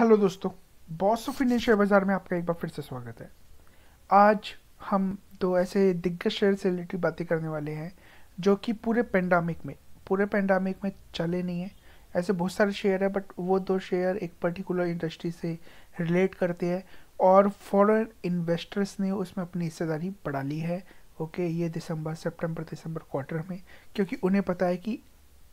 hello दोस्तों boss of Indian share बाज़ार में आपका एक बार फिर से स्वागत है आज हम दो ऐसे दिग्गज शेयर से रिलेटेड बातें करने वाले हैं जो कि पूरे पेंडामिक में पूरे पेंडामिक में चले नहीं हैं ऐसे बहुत सारे शेयर हैं बट वो दो शेयर एक पर्टिकुलर इंडस्ट्री से रिलेट करते हैं और फॉरेन इन्वेस्टर्स ने उसमें अपनी हिस्सेदारी बढ़ा ली है ओके ये दिसंबर सितंबर दिसंबर क्वार्टर में क्योंकि उन्हें पता है कि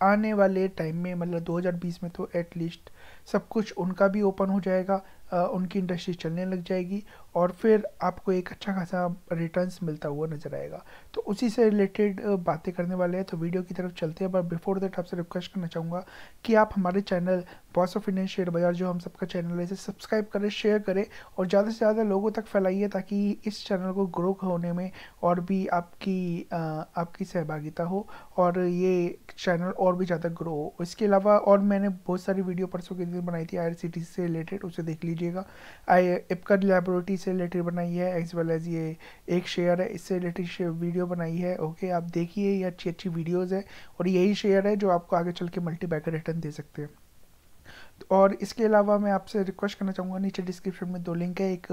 आने वाले टाइम में मतलब 2020 में तो एटलीस्ट सब कुछ उनका भी ओपन हो जाएगा उनकी इंडस्ट्री चलने लग जाएगी और फिर आपको एक अच्छा खासा रिटर्न्स मिलता हुआ नज़र आएगा तो उसी से रिलेटेड बातें करने वाले हैं तो वीडियो की तरफ चलते हैं बट बिफोर दैट आपसे रिक्वेस्ट करना चाहूँगा कि आप हमारे channel boss of Indian share बाज़ार जो हम सबका चैनल है इसे सब्सक्राइब करें शेयर करें और ज़्यादा से ज़्यादा लोगों तक फैलाइए ताकि इस चैनल को ग्रो होने में और भी आपकी आपकी सहभागिता हो और ये चैनल और भी ज़्यादा ग्रो हो इसके अलावा और मैंने बहुत सारी वीडियो परसों के दिन बनाई थी आई से रिलेटेड उसे देख लीजिए लीजिएगा आई इपकर लेबोरेटरी से रिलेटेड बनाई है एज वेल एज़ ये एक शेयर है इससे रिलेटेड वीडियो बनाई है ओके आप देखिए ये अच्छी अच्छी वीडियोज़ है और यही शेयर है जो आपको आगे चल के मल्टी बैकर रिटर्न दे सकते हैं और इसके अलावा मैं आपसे रिक्वेस्ट करना चाहूँगा नीचे डिस्क्रिप्शन में दो लिंक है एक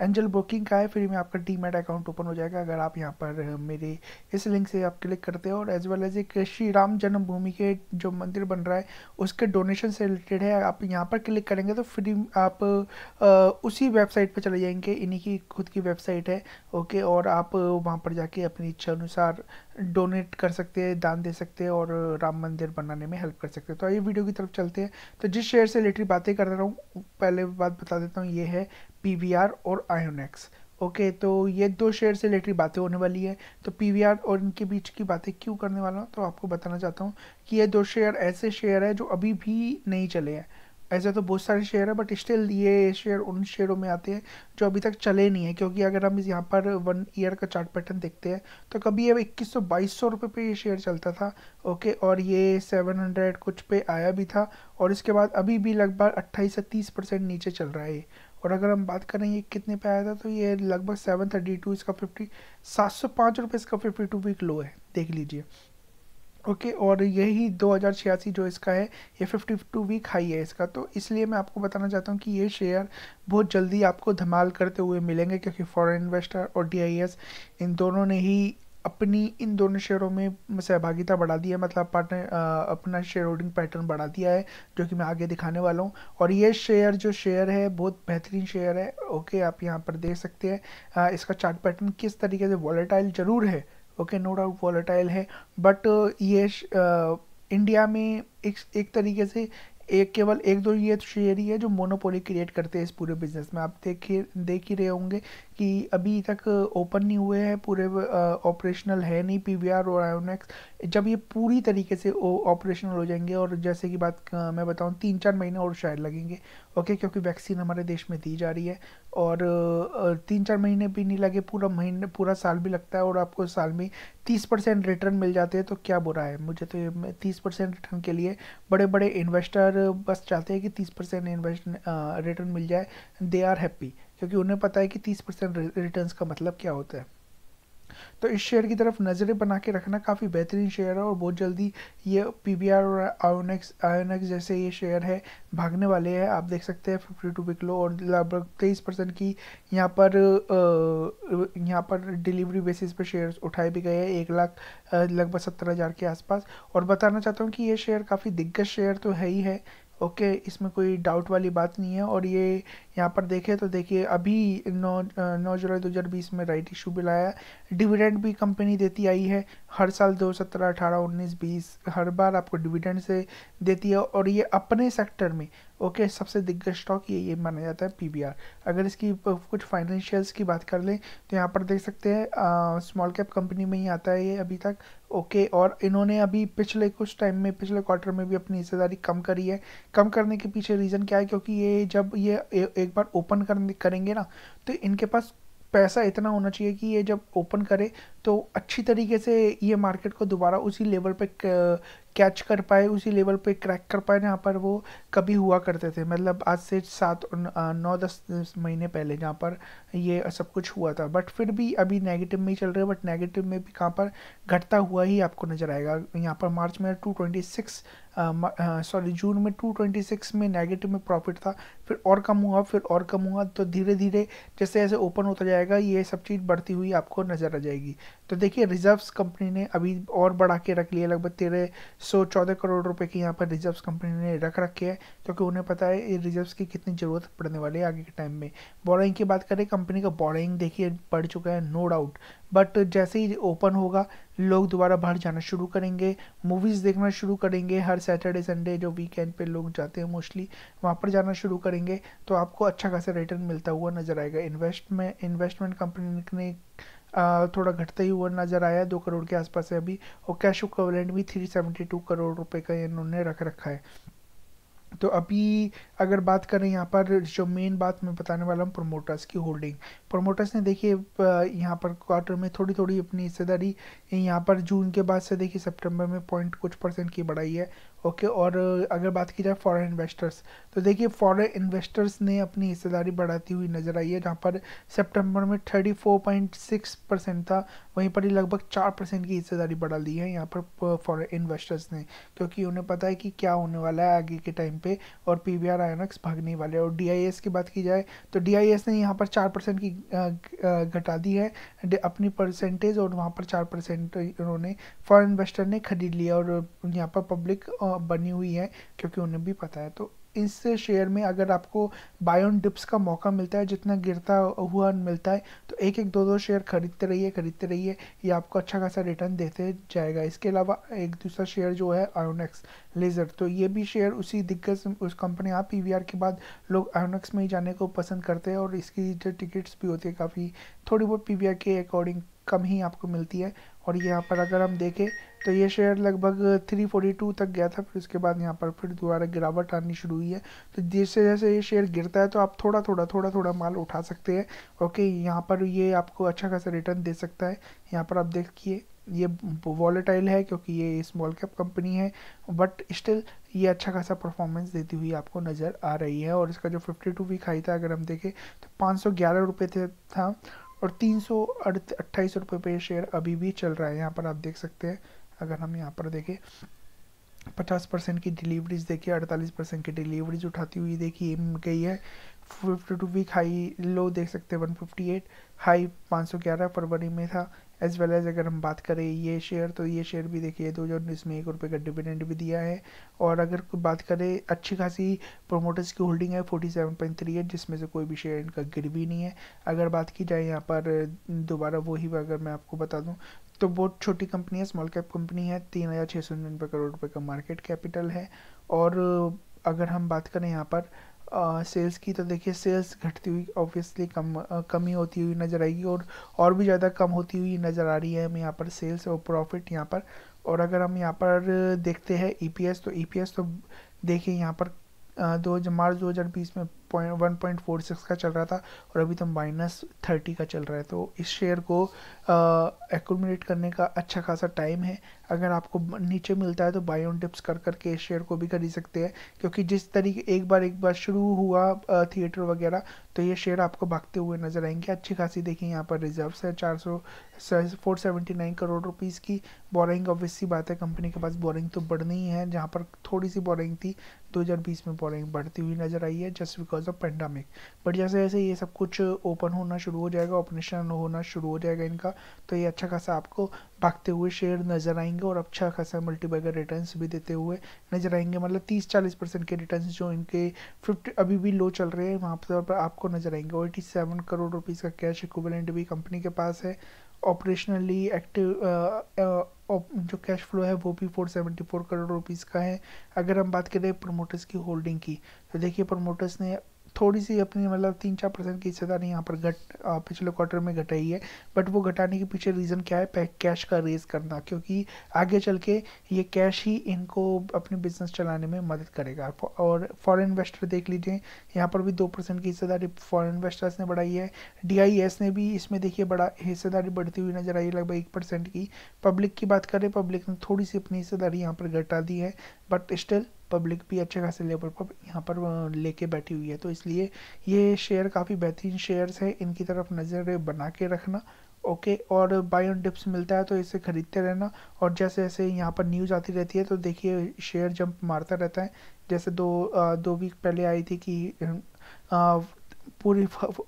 एंजल uh, ब्रोकिंग का है फ्री में आपका डीमेट अकाउंट ओपन हो जाएगा अगर आप यहाँ पर uh, मेरे इस लिंक से आप क्लिक करते हो और एज वेल एज एक श्री राम जन्मभूमि के जो मंदिर बन रहा है उसके डोनेशन से रिलेटेड है आप यहाँ पर क्लिक करेंगे तो फ्री आप uh, उसी वेबसाइट पर चले जाएंगे इन्हीं की खुद की वेबसाइट है ओके और आप वहाँ पर जाके अपनी इच्छा अनुसार डोनेट कर सकते हैं दान दे सकते हैं और राम मंदिर बनाने में हेल्प कर सकते हैं तो आइए वीडियो की तरफ चलते हैं तो जिस शेयर से रिलेटेड बातें कर रहा हूँ पहले बात बता देता हूँ ये है पी और आयोनेक्स ओके तो ये दो शेयर से रिलेटेड बातें होने वाली है तो पी और इनके बीच की बातें क्यों करने वाला हूँ तो आपको बताना चाहता हूँ कि ये दो शेयर ऐसे शेयर है जो अभी भी नहीं चले हैं ऐसे तो बहुत सारे शेयर है बट स्टिल ये शेयर उन शेयरों में आते हैं जो अभी तक चले नहीं है क्योंकि अगर हम यहाँ पर वन ईयर का चार्ट पैटर्न देखते हैं तो कभी अब इक्कीस सौ बाईस सौ रुपये पर ये शेयर चलता था ओके और ये सेवन हंड्रेड कुछ पे आया भी था और इसके बाद अभी भी लगभग अट्ठाईस से तीस परसेंट नीचे चल रहा है और अगर हम बात करें ये कितने पे आया था तो ये लगभग सेवन थर्टी टू इसका फिफ्टी सात सौ पाँच रुपये इसका फिफ्टी टू वीक लो है देख लीजिए ओके okay, और यही दो हज़ार छियासी जो इसका है ये फिफ्टी टू वीक हाई है इसका तो इसलिए मैं आपको बताना चाहता हूँ कि ये शेयर बहुत जल्दी आपको धमाल करते हुए मिलेंगे क्योंकि फॉरेन इन्वेस्टर और डी इन दोनों ने ही अपनी इन दोनों शेयरों में सहभागिता बढ़ा दी है मतलब पार्टनर अपना शेयर होल्डिंग पैटर्न बढ़ा दिया है जो कि मैं आगे दिखाने वाला हूँ और ये शेयर जो शेयर है बहुत बेहतरीन शेयर है ओके आप यहाँ पर देख सकते हैं इसका चार्ट पैटर्न किस तरीके से वॉलेटाइल ज़रूर है ओके नो डाउट वॉलेटाइल है बट uh, ये इंडिया uh, में एक एक तरीके से एक केवल एक दो ये शेयर ही है जो मोनोपोली क्रिएट करते हैं इस पूरे बिजनेस में आप देखिए देख ही रहे होंगे कि अभी तक ओपन नहीं हुए हैं पूरे ऑपरेशनल uh, है नहीं पीवीआर और आयोनेक्स जब ये पूरी तरीके से ऑपरेशनल हो जाएंगे और जैसे कि बात मैं बताऊँ तीन चार महीने और शायद लगेंगे ओके क्योंकि वैक्सीन हमारे देश में दी जा रही है और तीन चार महीने भी नहीं लगे पूरा महीने पूरा साल भी लगता है और आपको साल में तीस परसेंट रिटर्न मिल जाते हैं तो क्या बुरा है मुझे तो तीस परसेंट रिटर्न के लिए बड़े बड़े इन्वेस्टर बस चाहते हैं कि तीस परसेंट इन्वेस्ट रिटर्न मिल जाए दे आर हैप्पी क्योंकि उन्हें पता है कि तीस परसेंट रिटर्न का मतलब क्या होता है तो इस शेयर की तरफ नज़रें बना के रखना काफ़ी बेहतरीन शेयर है और बहुत जल्दी ये पी बी आर और आयोनेक्स आयोनेक्स जैसे ये शेयर है भागने वाले हैं आप देख सकते हैं फिफ्टी टू बिकलो और लगभग तेईस परसेंट की यहाँ पर यहाँ पर डिलीवरी बेसिस पर शेयर्स उठाए भी गए हैं एक लाख लगभग सत्तर हज़ार के आसपास और बताना चाहता हूँ कि ये शेयर काफ़ी दिग्गज शेयर तो है ही है ओके okay, इसमें कोई डाउट वाली बात नहीं है और ये यहाँ पर देखें तो देखिए अभी नौ नौ जुलाई दो हज़ार बीस में राइट इशू भी लाया डिविडेंड भी कंपनी देती आई है हर साल दो सत्रह अठारह उन्नीस बीस हर बार आपको डिविडेंड से देती है और ये अपने सेक्टर में ओके सबसे दिग्गज स्टॉक ये ये माना जाता है पीबीआर अगर इसकी कुछ फाइनेंशियल्स की बात कर लें तो यहाँ पर देख सकते हैं स्मॉल कैप कंपनी में ही आता है ये अभी तक ओके okay, और इन्होंने अभी पिछले कुछ टाइम में पिछले क्वार्टर में भी अपनी हिस्सेदारी कम करी है कम करने के पीछे रीज़न क्या है क्योंकि ये जब ये ए, एक बार ओपन करेंगे ना तो इनके पास पैसा इतना होना चाहिए कि ये जब ओपन करे तो अच्छी तरीके से ये मार्केट को दोबारा उसी लेवल पे कैच कर पाए उसी लेवल पे क्रैक कर पाए जहाँ पर वो कभी हुआ करते थे मतलब आज से सात नौ दस महीने पहले जहाँ पर ये सब कुछ हुआ था बट फिर भी अभी नेगेटिव में ही चल रहे बट नेगेटिव में भी कहाँ पर घटता हुआ ही आपको नज़र आएगा यहाँ पर मार्च में two twenty six sorry June में टू ट्वेंटी सिक्स में नेगेटिव में प्रॉफिट था फिर और कम हुआ फिर और कम हुआ तो धीरे धीरे जैसे जैसे ओपन होता जाएगा ये सब चीज़ बढ़ती हुई आपको नज़र आ जाएगी तो देखिए रिजर्व्स कंपनी ने अभी और बढ़ा के रख लिया लगभग तेरह सो चौदह करोड़ रुपए की यहाँ पर रिजर्व्स कंपनी ने रख रखे है क्योंकि तो उन्हें पता है ये रिजर्व्स की कितनी ज़रूरत पड़ने वाली है आगे के टाइम में बोरइंग की बात करें कंपनी का बॉरिंग देखिए बढ़ चुका है नो डाउट बट जैसे ही ओपन होगा लोग दोबारा बाहर जाना शुरू करेंगे मूवीज़ देखना शुरू करेंगे हर सैटरडे संडे जो वीकेंड पे लोग जाते हैं मोस्टली वहाँ पर जाना शुरू करेंगे तो आपको अच्छा खासा रिटर्न मिलता हुआ नज़र आएगा इन्वेस्टमेंट इन्वेस्टमेंट कंपनी ने थोड़ा घटता ही हुआ नज़र आया दो करोड़ के आसपास है अभी और कैश इक्वलेंट भी थ्री सेवेंटी टू करोड़ रुपए का इन्होंने रख रखा है तो अभी अगर बात करें यहाँ पर जो मेन बात मैं बताने वाला हूँ प्रोमोटर्स की होल्डिंग प्रोमोटर्स ने देखिए यहाँ पर क्वार्टर में थोड़ी थोड़ी अपनी हिस्सेदारी यहाँ पर जून के बाद से देखिए सितंबर में पॉइंट कुछ परसेंट की बढ़ाई है ओके और अगर बात की जाए फॉरेन इन्वेस्टर्स तो देखिए फॉरेन इन्वेस्टर्स ने अपनी हिस्सेदारी बढ़ाती हुई नज़र आई है जहाँ पर सितंबर में 34.6 परसेंट था वहीं पर ही लगभग चार परसेंट की हिस्सेदारी बढ़ा ली है यहाँ पर फॉरेन इन्वेस्टर्स ने क्योंकि उन्हें पता है कि क्या होने वाला है आगे के टाइम पे और पी वी भागने वाले और डी की बात की जाए तो डी ने यहाँ पर चार परसेंट की घटा दी है अपनी परसेंटेज और वहाँ पर चार परसेंट उन्होंने फॉरन इन्वेस्टर ने खरीद लिया और यहाँ पर पब्लिक बनी हुई है क्योंकि उन्हें भी पता है तो इस शेयर में अगर आपको बायोन डिप्स का मौका मिलता है जितना गिरता हुआ मिलता है तो एक एक दो दो शेयर खरीदते रहिए खरीदते रहिए ये आपको अच्छा खासा रिटर्न देते जाएगा इसके अलावा एक दूसरा शेयर जो है आयोनेक्स लेज़र तो ये भी शेयर उसी दिग्गज उस कंपनी आप पी के बाद लोग आयोनेक्स में ही जाने को पसंद करते हैं और इसकी जो टिकट्स भी होती है काफ़ी थोड़ी बहुत पी के अकॉर्डिंग कम ही आपको मिलती है और यहाँ पर अगर हम देखें तो ये शेयर लगभग 342 तक गया था फिर उसके बाद यहाँ पर फिर दोबारा गिरावट आनी शुरू हुई है तो जैसे जैसे ये शेयर गिरता है तो आप थोड़ा थोड़ा थोड़ा थोड़ा माल उठा सकते हैं ओके यहाँ पर ये आपको अच्छा खासा रिटर्न दे सकता है यहाँ पर आप देखिए ये वॉलेटाइल है क्योंकि ये स्मॉल कैप कंपनी है बट स्टिल ये अच्छा खासा परफॉर्मेंस देती हुई आपको नज़र आ रही है और इसका जो 52 वीक हाई था अगर हम देखें तो पाँच सौ ग्यारह था और तीन सौ अट्ठाईस रुपये पे शेयर अभी भी चल रहा है यहाँ पर आप देख सकते हैं अगर हम यहाँ पर देखें पचास परसेंट की डिलीवरीज देखिए अड़तालीस परसेंट की डिलीवरीज उठाती हुई देखिए गई है fifty two week high low देख सकते हैं वन फिफ्टी एट हाई पाँच सौ ग्यारह फरवरी में था एज वेल एज अगर हम बात करें ये शेयर तो ये शेयर भी देखिए दो हज़ार उन्नीस में एक रुपये का डिविडेंड भी दिया है और अगर बात करें अच्छी खासी प्रोमोटर्स की होल्डिंग है forty seven point three eight जिसमें से कोई भी शेयर इनका गिर भी नहीं है अगर बात की जाए यहाँ पर दोबारा वही अगर मैं आपको बता दूँ तो बहुत छोटी कंपनी है स्मॉल कैप कंपनी है तीन हज़ार छः सौ निन्यानवे करोड़ रुपए का मार्केट कैपिटल है और अगर हम बात करें यहाँ पर सेल्स की तो देखिए सेल्स घटती हुई ऑब्वियसली कम कमी होती हुई नज़र आएगी और और भी ज़्यादा कम होती हुई नज़र आ रही है हमें यहाँ पर सेल्स और प्रॉफिट यहाँ पर और अगर हम यहाँ पर देखते हैं ई e तो ई e तो देखिए यहाँ पर दो मार्च बीस में point one point four six का चल रहा था और अभी तो माइनस थर्टी का चल रहा है तो इस शेयर को एकोमोडेट करने का अच्छा खासा टाइम है अगर आपको नीचे मिलता है तो बाई ऑन डिप्स कर करके इस शेयर को भी खरीद सकते हैं क्योंकि जिस तरीके एक बार एक बार शुरू हुआ थिएटर वगैरह तो ये शेयर आपको भागते हुए नजर आएंगे अच्छी खासी देखें यहाँ पर रिजर्व्स है चार सौ four seventy nine crore rupees की बोरिंग ऑब्वियस सी बात है कंपनी के पास बोरिंग तो बढ़नी ही है जहाँ पर थोड़ी सी बोरिंग थी 2020 में बोरिंग बढ़ती हुई नजर आई है just because because of pandemic but जैसे जैसे ये सब कुछ ओपन होना शुरू हो जाएगा ऑपरेशन होना शुरू हो जाएगा इनका तो ये अच्छा खासा आपको भागते हुए शेयर नज़र आएंगे और अच्छा खासा मल्टीबैगर रिटर्न भी देते हुए नज़र आएंगे मतलब तीस चालीस परसेंट के रिटर्न जो इनके फिफ्टी अभी भी लो चल रहे हैं वहाँ पर आपको नज़र आएंगे एटी सेवन करोड़ रुपीज़ का कैश इक्विवेलेंट भी कंपनी के पास है ऑपरेशनली एक्टिव uh, uh, जो कैश फ्लो है वो भी four seventy four crore rupees का है अगर हम बात करें प्रमोटर्स की होल्डिंग की तो देखिए प्रमोटर्स ने थोड़ी सी अपनी मतलब तीन चार परसेंट की हिस्सेदारी यहाँ पर घट पिछले क्वार्टर में घटाई है बट वो घटाने के पीछे रीज़न क्या है कैश का रेज करना क्योंकि आगे चल के ये कैश ही इनको अपने बिजनेस चलाने में मदद करेगा और फॉरेन इन्वेस्टर देख लीजिए यहाँ पर भी दो परसेंट की हिस्सेदारी फॉरेन इन्वेस्टर्स ने बढ़ाई है डी ने भी इसमें देखिए बड़ा हिस्सेदारी बढ़ती हुई नजर आई लगभग एक परसेंट की पब्लिक की बात करें पब्लिक ने थोड़ी सी अपनी हिस्सेदारी यहाँ पर घटा दी है बट स्टिल पब्लिक भी अच्छे खासे लेवल पर यहाँ पर लेके बैठी हुई है तो इसलिए ये शेयर काफ़ी बेहतरीन शेयर्स हैं इनकी तरफ नज़र बना के रखना ओके और बाय ऑन डिप्स मिलता है तो इसे ख़रीदते रहना और जैसे जैसे यहाँ पर न्यूज़ आती रहती है तो देखिए शेयर जंप मारता रहता है जैसे दो दो वीक पहले आई थी कि पूरी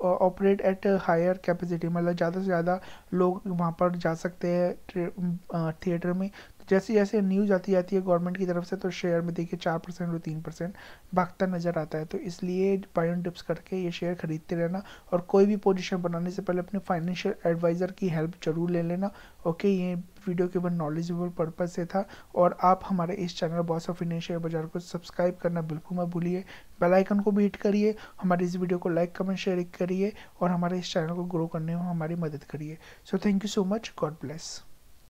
ऑपरेट एट हायर कैपेसिटी मतलब ज़्यादा से ज़्यादा लोग वहाँ पर जा सकते हैं थिएटर में जैसे जैसे न्यूज आती जाती है गवर्नमेंट की तरफ से तो शेयर में देखिए चार परसेंट और तीन परसेंट भागता नजर आता है तो इसलिए बायोन टिप्स करके ये शेयर खरीदते रहना और कोई भी पोजीशन बनाने से पहले अपने फाइनेंशियल एडवाइज़र की हेल्प जरूर ले लेना ओके ये वीडियो केवल नॉलेजेबल पर्पज से था और आप हमारे इस channel boss of Indian share बाजार को सब्सक्राइब करना बिल्कुल मत भूलिए बेल आइकन को भी हिट करिए हमारे इस वीडियो को लाइक कमेंट शेयर करिए और हमारे इस चैनल को ग्रो करने में हमारी मदद करिए so thank you so much God bless